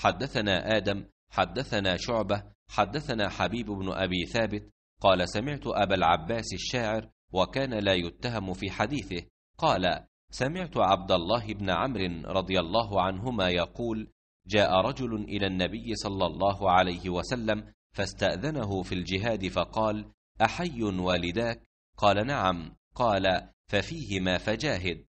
حدثنا آدم حدثنا شعبة حدثنا حبيب بن أبي ثابت قال سمعت أبا العباس الشاعر وكان لا يتهم في حديثه قال سمعت عبد الله بن عمرو رضي الله عنهما يقول جاء رجل إلى النبي صلى الله عليه وسلم فاستأذنه في الجهاد فقال أحي والداك قال نعم قال ففيهما فجاهد